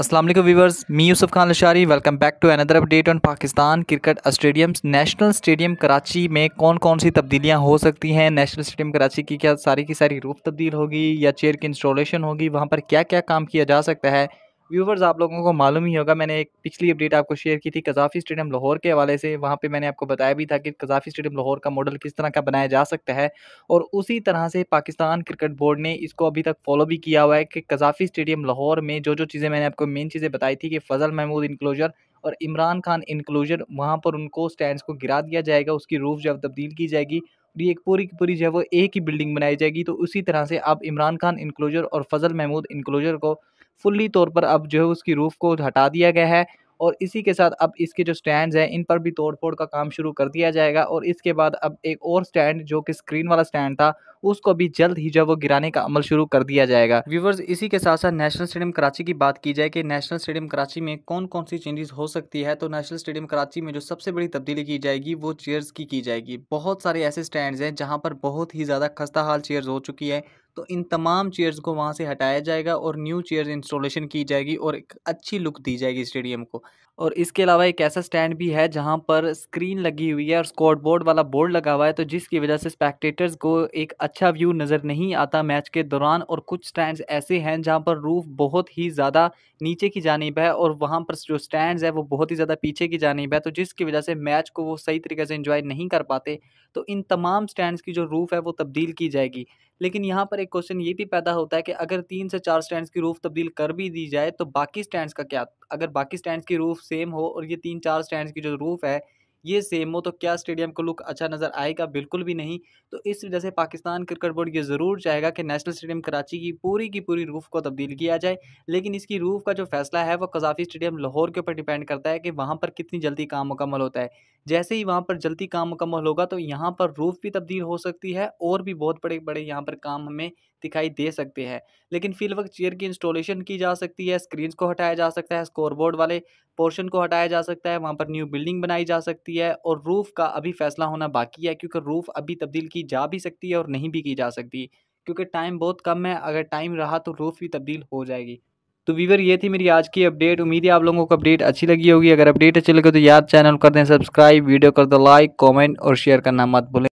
Aslam viewers me Yusuf Khan Lashari welcome back to another update on Pakistan cricket stadium national stadium Karachi में कौन कौन सी तब्दीलियां हो सकती हैं नेशनल स्टेडियम कराची की क्या सारी की सारी रूप तब्दील होगी या चेयर की इंस्टॉलेशन होगी वहां पर क्या क्या काम किया जा सकता है व्यूवर्स आप लोगों को मालूम ही होगा मैंने एक पिछली अपडेट आपको शेयर की थी कजाफी स्टेडियम लाहौर के हवाले से वहाँ पे मैंने आपको बताया भी था कि कजाफी स्टेडियम लाहौर का मॉडल किस तरह का बनाया जा सकता है और उसी तरह से पाकिस्तान क्रिकेट बोर्ड ने इसको अभी तक फॉलो भी किया हुआ है कि कजाफी स्टेडियम लाहौर में जो जो चीज़ें मैंने आपको मेन चीज़ें बताई थी कि फजल महमूद इंक्लोजर और इमरान खान इंक्लोजर वहाँ पर उनको स्टैंड को गिरा दिया जाएगा उसकी रूफ जब तब्दील की जाएगी और ये एक पूरी की पूरी जो है वो एक ही बिल्डिंग बनाई जाएगी तो उसी तरह से अब इमरान खान इंक्लोजर और फजल महमूद इंक्लोजर को फुल्ली तौर पर अब जो है उसकी रूफ़ को हटा दिया गया है और इसी के साथ अब इसके जो स्टैंड हैं इन पर भी तोड़ फोड़ का काम शुरू कर दिया जाएगा और इसके बाद अब एक और स्टैंड जो कि स्क्रीन वाला स्टैंड था उसको भी जल्द ही जो वो गिराने का अमल शुरू कर दिया जाएगा व्यूवर्स इसी के साथ साथ नेशनल स्टेडियम कराची की बात की जाए कि नेशनल स्टेडियम कराची में कौन कौन सी चेंजेस हो सकती है तो नेशनल स्टेडियम कराची में जो सबसे बड़ी तब्दीली की जाएगी वो चेयर्स की की जाएगी बहुत सारे ऐसे स्टैंड हैं जहाँ पर बहुत ही ज़्यादा खस्ता हाल चेयर्स हो चुकी है तो इन तमाम चेयर्स को वहाँ से हटाया जाएगा और न्यू चेयर्स इंस्टॉलेशन की जाएगी और एक अच्छी लुक दी जाएगी स्टेडियम को और इसके अलावा एक ऐसा स्टैंड भी है जहाँ पर स्क्रीन लगी हुई है और स्कॉट बोर्ड वाला बोर्ड लगा हुआ है तो जिसकी वजह से स्पेक्टेटर्स को एक अच्छा व्यू नज़र नहीं आता मैच के दौरान और कुछ स्टैंड ऐसे हैं जहाँ पर रूफ बहुत ही ज़्यादा नीचे की जानब है और वहाँ पर जो स्टैंड है वो बहुत ही ज़्यादा पीछे की जानब है तो जिसकी वजह से मैच को वो सही तरीके से इंजॉय नहीं कर पाते तो इन तमाम स्टैंड की जो रूफ़ है वो तब्दील की जाएगी लेकिन यहाँ पर एक क्वेश्चन ये भी पैदा होता है कि अगर तीन से चार स्टैंड की रूफ़ तब्दील कर भी दी जाए तो बाकी स्टैंड का क्या अगर बाकी स्टैंड की रूफ़ सेम हो और ये तीन चार स्टैंड की जो रूफ़ है ये सेम हो तो क्या स्टेडियम को लुक अच्छा नज़र आएगा बिल्कुल भी नहीं तो इस वजह से पाकिस्तान क्रिकेट बोर्ड ये ज़रूर चाहेगा कि नेशनल स्टेडियम कराची की पूरी की पूरी रूफ़ को तब्दील किया जाए लेकिन इसकी रूफ़ का जो फैसला है वो कजाफी स्टेडियम लाहौर के ऊपर डिपेंड करता है कि वहाँ पर कितनी जल्दी काम मुकम्मल होता है जैसे ही वहाँ पर जल्दी काम मुकम्मल होगा तो यहाँ पर रूफ़ भी तब्दील हो सकती है और भी बहुत बड़े बड़े यहाँ पर काम हमें दिखाई दे सकते हैं लेकिन फिल वक्त चेयर की इंस्टॉलेशन की जा सकती है स्क्रीन को हटाया जा सकता है स्कोरबोर्ड वाले पोर्शन को हटाया जा सकता है वहाँ पर न्यू बिल्डिंग बनाई जा सकती है और रूफ़ का अभी फैसला होना बाकी है क्योंकि रूफ़ अभी तब्दील की जा भी सकती है और नहीं भी की जा सकती क्योंकि टाइम बहुत कम है अगर टाइम रहा तो रूफ़ भी तब्दील हो जाएगी तो वीवर ये थी मेरी आज की अपडेट उम्मीद है आप लोगों को अपडेट अच्छी लगी होगी अगर अपडेट अच्छी लगे तो याद चैनल कर दें सब्सक्राइब वीडियो कर दो लाइक कमेंट और शेयर करना मत भूलें